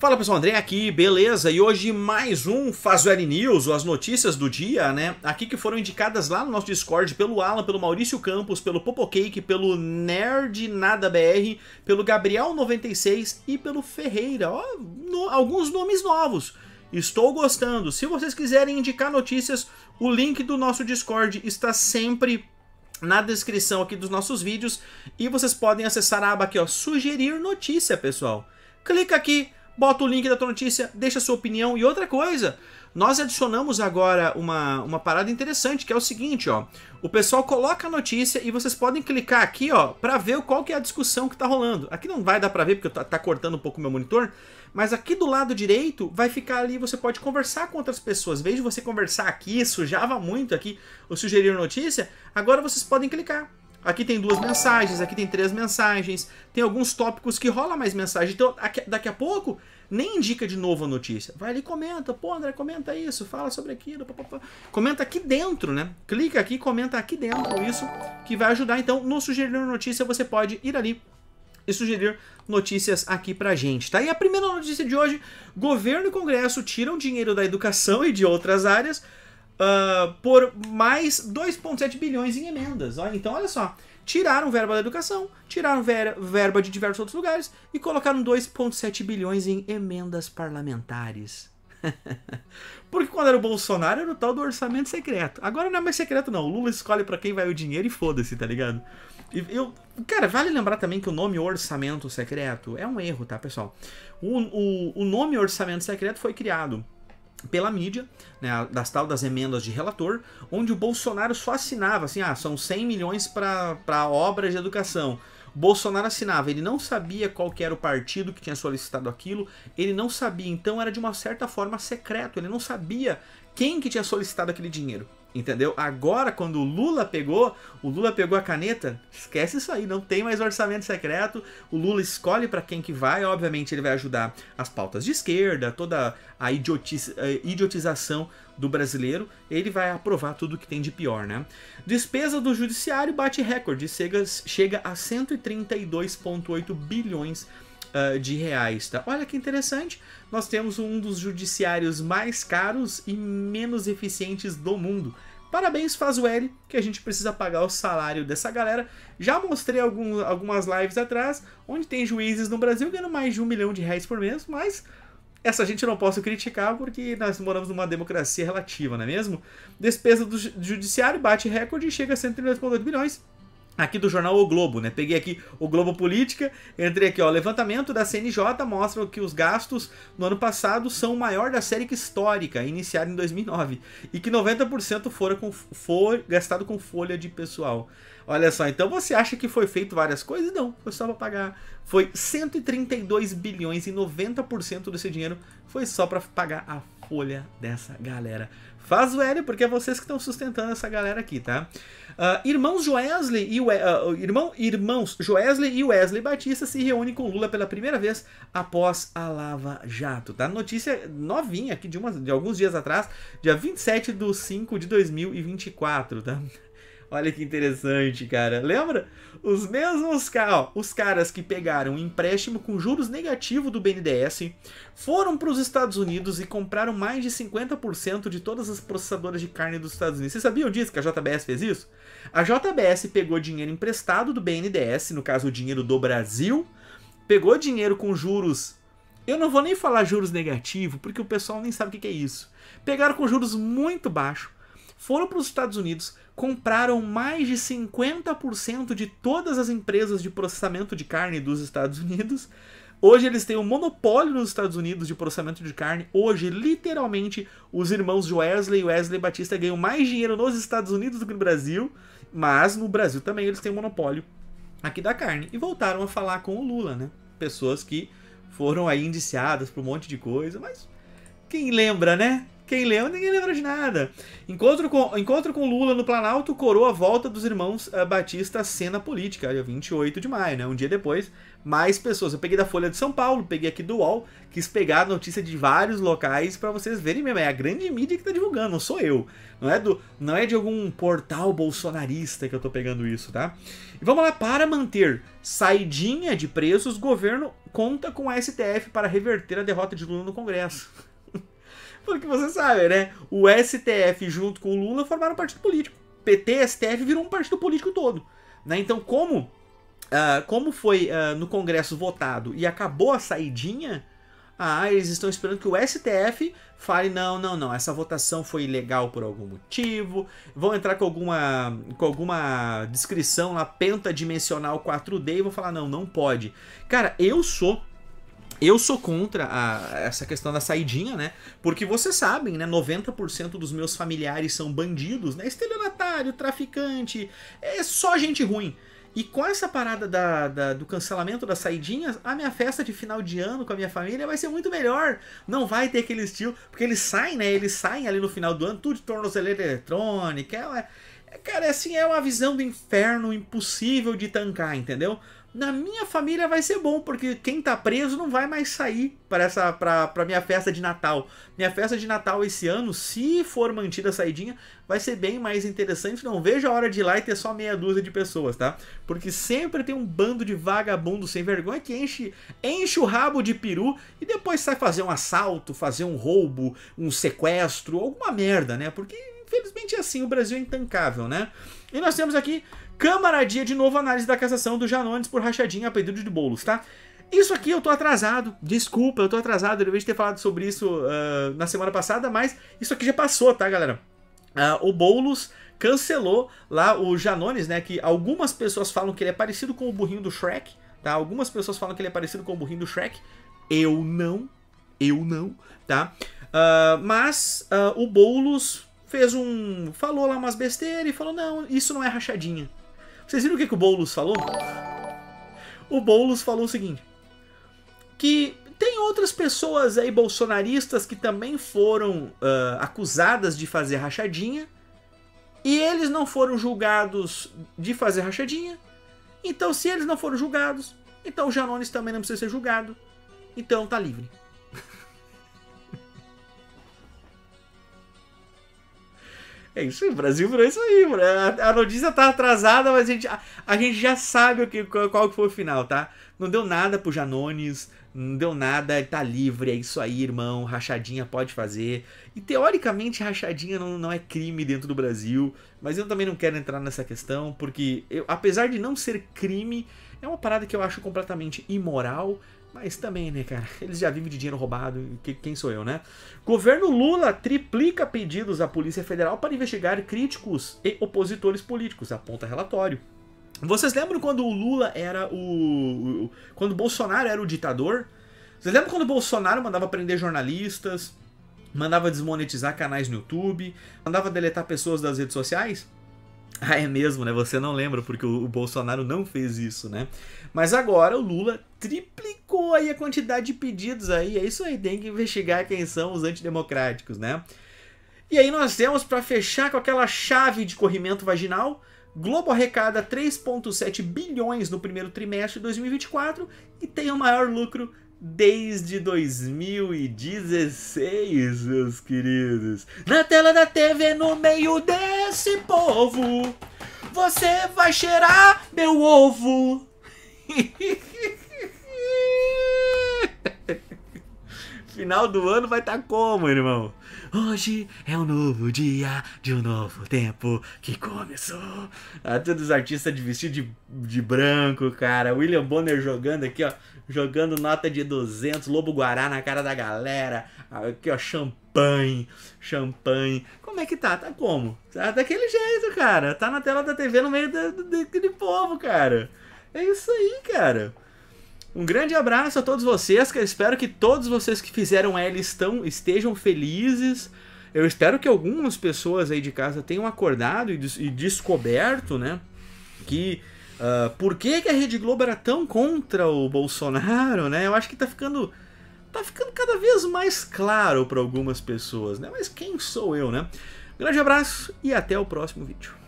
Fala pessoal, André aqui, beleza? E hoje mais um Fazueli News, ou as notícias do dia, né? Aqui que foram indicadas lá no nosso Discord pelo Alan, pelo Maurício Campos, pelo Popocake, pelo Nerd Nada BR, pelo Gabriel96 e pelo Ferreira. Ó, no, alguns nomes novos. Estou gostando. Se vocês quiserem indicar notícias, o link do nosso Discord está sempre na descrição aqui dos nossos vídeos e vocês podem acessar a aba aqui, ó, sugerir notícia, pessoal. Clica aqui bota o link da tua notícia, deixa a sua opinião. E outra coisa, nós adicionamos agora uma, uma parada interessante, que é o seguinte, ó. O pessoal coloca a notícia e vocês podem clicar aqui, ó, para ver qual que é a discussão que tá rolando. Aqui não vai dar para ver porque tá, tá cortando um pouco o meu monitor, mas aqui do lado direito vai ficar ali, você pode conversar com outras pessoas. Em vez de você conversar aqui, sujava muito aqui o sugerir notícia, agora vocês podem clicar Aqui tem duas mensagens, aqui tem três mensagens, tem alguns tópicos que rola mais mensagem. Então, daqui a pouco, nem indica de novo a notícia. Vai ali comenta, pô, André, comenta isso, fala sobre aquilo, comenta aqui dentro, né? Clica aqui, comenta aqui dentro isso, que vai ajudar. Então, no sugerir notícia, você pode ir ali e sugerir notícias aqui pra gente, tá? E a primeira notícia de hoje: governo e Congresso tiram dinheiro da educação e de outras áreas uh, por mais 2,7 bilhões em emendas. Então, olha só. Tiraram verba da educação, tiraram ver, verba de diversos outros lugares e colocaram 2,7 bilhões em emendas parlamentares. Porque quando era o Bolsonaro era o tal do orçamento secreto. Agora não é mais secreto, não. O Lula escolhe para quem vai o dinheiro e foda-se, tá ligado? E eu, cara, vale lembrar também que o nome orçamento secreto é um erro, tá, pessoal? O, o, o nome orçamento secreto foi criado pela mídia, né, das tal das emendas de relator, onde o Bolsonaro só assinava, assim, ah, são 100 milhões para obras de educação. Bolsonaro assinava, ele não sabia qual era o partido que tinha solicitado aquilo, ele não sabia, então era de uma certa forma secreto, ele não sabia quem que tinha solicitado aquele dinheiro. Entendeu? Agora, quando o Lula pegou, o Lula pegou a caneta, esquece isso aí, não tem mais orçamento secreto. O Lula escolhe para quem que vai, obviamente ele vai ajudar as pautas de esquerda, toda a, idiotiz, a idiotização do brasileiro, ele vai aprovar tudo que tem de pior, né? Despesa do judiciário bate recorde, chega, a 132,8 bilhões de uh, de reais, tá? Olha que interessante, nós temos um dos judiciários mais caros e menos eficientes do mundo. Parabéns, faz o L, que a gente precisa pagar o salário dessa galera. Já mostrei algum, algumas lives atrás, onde tem juízes no Brasil ganhando mais de um milhão de reais por mês, mas essa gente não posso criticar porque nós moramos numa democracia relativa, não é mesmo? Despesa do judiciário bate recorde e chega a 132,8 bilhões aqui do jornal O Globo, né? Peguei aqui o Globo Política, entrei aqui, ó, levantamento da CNJ mostra que os gastos no ano passado são o maior da série histórica, iniciada em 2009, e que 90% foram com for gastado com folha de pessoal. Olha só, então você acha que foi feito várias coisas? Não, foi só para pagar. Foi 132 bilhões e 90% desse dinheiro foi só para pagar a escolha dessa galera. Faz o L, porque é vocês que estão sustentando essa galera aqui, tá? Uh, irmãos Joesley e We uh, ah, irmão, irmãos Joesley e Wesley Batista se reúnem com Lula pela primeira vez após a Lava Jato, tá? Notícia novinha aqui de, umas, de alguns dias atrás, dia 27 de 5 de 2024, tá? Olha que interessante, cara. Lembra? Os mesmos caras, os caras que pegaram um empréstimo com juros negativos do BNDES, foram para os Estados Unidos e compraram mais de 50% de todas as processadoras de carne dos Estados Unidos. Vocês sabiam disso que a JBS fez isso? A JBS pegou dinheiro emprestado do BNDES, no caso o dinheiro do Brasil, pegou dinheiro com juros eu não vou nem falar juros negativo, porque o pessoal nem sabe o que é isso. Pegaram com juros muito baixos, foram para os Estados Unidos, compraram mais de 50% de todas as empresas de processamento de carne dos Estados Unidos. Hoje eles têm um monopólio nos Estados Unidos de processamento de carne. Hoje, literalmente, os irmãos Wesley e Wesley Batista ganham mais dinheiro nos Estados Unidos do que no Brasil, mas no Brasil também eles têm um monopólio aqui da carne. E voltaram a falar com o Lula, né? Pessoas que foram aí indiciadas por um monte de coisa, mas quem lembra, né? Quem lembra, ninguém lembra de nada. Encontro com, encontro com Lula no Planalto coroa a volta dos irmãos eh, Batista à cena política. Dia 28 de maio, né? Um dia depois, mais pessoas. Eu peguei da Folha de São Paulo, peguei aqui do UOL, quis pegar a notícia de vários locais para vocês verem mesmo. É a grande mídia que tá divulgando, não sou eu. Não é, do, não é de algum portal bolsonarista que eu tô pegando isso, tá? E vamos lá, para manter saidinha de presos, governo conta com a STF para reverter a derrota de Lula no Congresso. Porque você sabe, né? O STF junto com o Lula formaram um partido político. PT, STF virou um partido político todo. Né? Então, como, uh, como foi uh, no Congresso votado e acabou a saidinha, ah, eles estão esperando que o STF fale: não, não, não, essa votação foi ilegal por algum motivo, vão entrar com alguma, com alguma descrição lá pentadimensional 4D e vão falar: não, não pode. Cara, eu sou eu sou contra a, essa questão da saidinha, né? Porque vocês sabem, né? 90% dos meus familiares são bandidos, né? Estelionatário, traficante, é só gente ruim. E com essa parada da, da, do cancelamento das saidinhas, a minha festa de final de ano com a minha família vai ser muito melhor. Não vai ter aquele estilo. Porque eles saem, né? Eles saem ali no final do ano, tudo de tornozeleira eletrônica. É, é, cara, é assim, é uma visão do inferno impossível de tancar, entendeu? na minha família vai ser bom, porque quem tá preso não vai mais sair para essa pra, pra minha festa de Natal. Minha festa de Natal esse ano, se for mantida a saidinha, vai ser bem mais interessante. Não vejo a hora de ir lá e ter só meia dúzia de pessoas, tá? Porque sempre tem um bando de vagabundo sem vergonha que enche, enche o rabo de peru e depois sai fazer um assalto, fazer um roubo, um sequestro, alguma merda, né? Porque Infelizmente é assim, o Brasil é intancável, né? E nós temos aqui camaradia de novo análise da cassação do Janones por rachadinha a pedido de bolos, tá? Isso aqui eu tô atrasado, desculpa, eu tô atrasado, eu devia ter falado sobre isso uh, na semana passada, mas isso aqui já passou, tá, galera? Uh, o Boulos cancelou lá o Janones, né? Que algumas pessoas falam que ele é parecido com o burrinho do Shrek, tá? Algumas pessoas falam que ele é parecido com o burrinho do Shrek. Eu não, eu não, tá? Uh, mas o Boulos fez um. falou lá umas besteiras e falou: não, isso não é rachadinha. Vocês viram o que, que o Boulos falou? O Boulos falou o seguinte: que tem outras pessoas aí bolsonaristas que também foram uh, acusadas de fazer rachadinha e eles não foram julgados de fazer rachadinha. Então, se eles não foram julgados, então o Janones também não precisa ser julgado. Então tá livre. É isso aí, Brasil virou isso aí, A notícia tá atrasada, mas a gente, a, a gente já sabe o que, qual, que foi o final, tá? Não deu nada pro Janones, não deu nada, ele tá livre, é isso aí, irmão. Rachadinha pode fazer. E teoricamente, rachadinha não, não é crime dentro do Brasil, mas eu também não quero entrar nessa questão, porque eu, apesar de não ser crime, é uma parada que eu acho completamente imoral mas também, né, cara? Eles já vivem de dinheiro roubado. quem sou eu, né? Governo Lula triplica pedidos à Polícia Federal para investigar críticos e opositores políticos, aponta relatório. Vocês lembram quando o Lula era o. o quando o Bolsonaro era o ditador? Vocês lembram quando o Bolsonaro mandava prender jornalistas, mandava desmonetizar canais no YouTube, mandava deletar pessoas das redes sociais? Ah, é mesmo, né? Você não lembra porque o, Bolsonaro não fez isso, né? Mas agora o Lula triplicou aí a quantidade de pedidos aí. É isso aí, tem que investigar quem são os antidemocráticos, né? E aí nós temos para fechar com aquela chave de corrimento vaginal, Globo arrecada 3,7 bilhões no primeiro trimestre de 2024 e tem o maior lucro desde 2016, meus queridos. Na tela da TV, no meio desse povo, você vai cheirar meu ovo. Final do ano vai estar tá como, irmão? Hoje é um novo dia de um novo tempo que começou. Ah, todos os artistas de vestido de, de branco, cara. William Bonner jogando aqui, ó. Jogando nota de 200, Lobo Guará na cara da galera. Aqui, ó, champanhe, champanhe. Como é que tá? Tá como? Tá daquele jeito, cara. Tá na tela da TV no meio daquele povo, cara. É isso aí, cara. Um grande abraço a todos vocês, cara. Espero que todos vocês que fizeram L estão, estejam felizes. Eu espero que algumas pessoas aí de casa tenham acordado e, e descoberto, né? Que uh, por que, que a Rede Globo era tão contra o Bolsonaro, né? Eu acho que tá ficando. Tá ficando cada vez mais claro para algumas pessoas, né? Mas quem sou eu, né? Grande abraço e até o próximo vídeo.